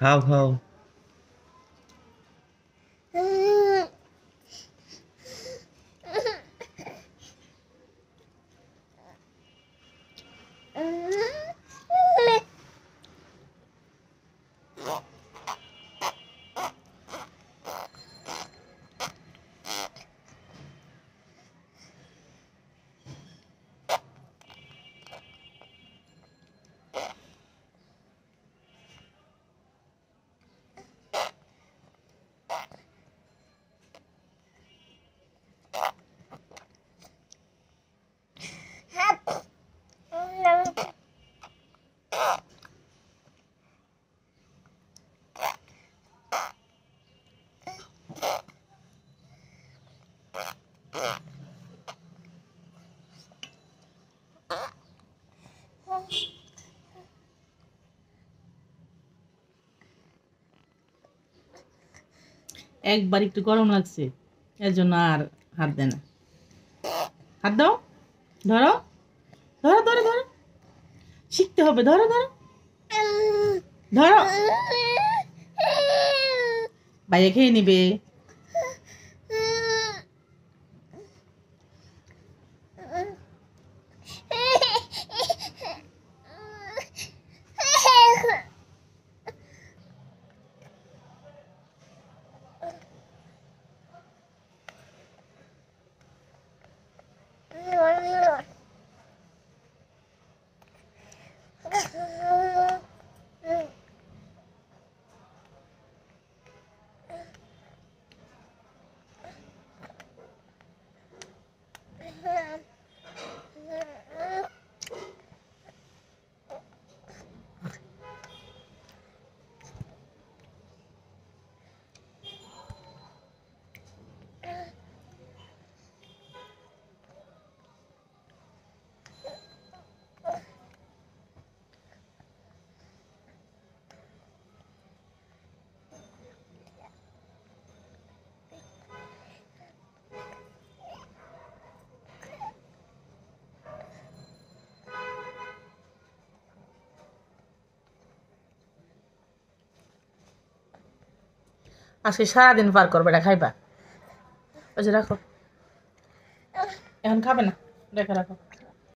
How how. একবার একটু গরম লাগছে এর জন্য আর হাত দেয় না হাত দাও ধরো ধরো ধরো ধরো শিখতে হবে ধরো ধরো ধরো বাইরে খেয়ে নিবে আজকে সারাদিন পার করবে এটা খাইবা ওই যে রাখো এখন খাবে না দেখে রাখো